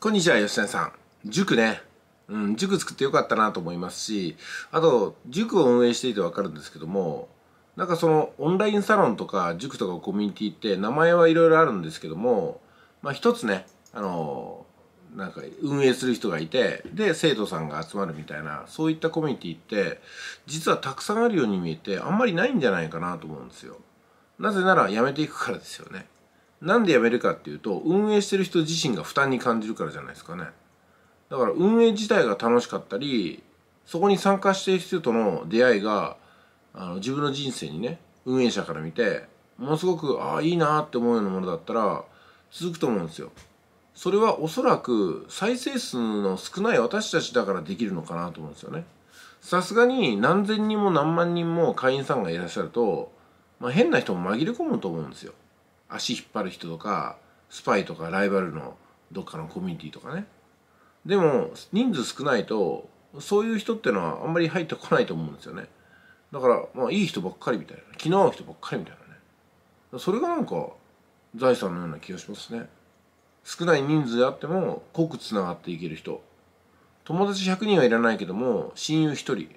こんにちは、吉田さん。塾ね。うん、塾作ってよかったなと思いますし、あと、塾を運営していてわかるんですけども、なんかその、オンラインサロンとか、塾とかコミュニティって、名前はいろいろあるんですけども、まあ一つね、あの、なんか運営する人がいて、で、生徒さんが集まるみたいな、そういったコミュニティって、実はたくさんあるように見えて、あんまりないんじゃないかなと思うんですよ。なぜなら、やめていくからですよね。なんで辞めるかっていうと運営してる人自身が負担に感じるからじゃないですかねだから運営自体が楽しかったりそこに参加している人との出会いがあの自分の人生にね運営者から見てものすごくああいいなって思うようなものだったら続くと思うんですよそれはおそらく再生数の少ない私たちだからできるのかなと思うんですよねさすがに何千人も何万人も会員さんがいらっしゃると、まあ、変な人も紛れ込むと思うんですよ足引っ張る人とかスパイとかライバルのどっかのコミュニティとかねでも人数少ないとそういう人ってのはあんまり入ってこないと思うんですよねだからまあいい人ばっかりみたいな気の合う人ばっかりみたいなねそれがなんか財産のような気がしますね少ない人数であっても濃くつながっていける人友達100人はいらないけども親友1人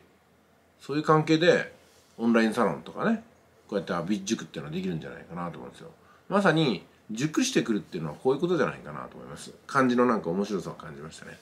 そういう関係でオンラインサロンとかねこうやってジ塾っていうのはできるんじゃないかなと思うんですよまさに熟してくるっていうのはこういうことじゃないかなと思います漢字のなんか面白さを感じましたね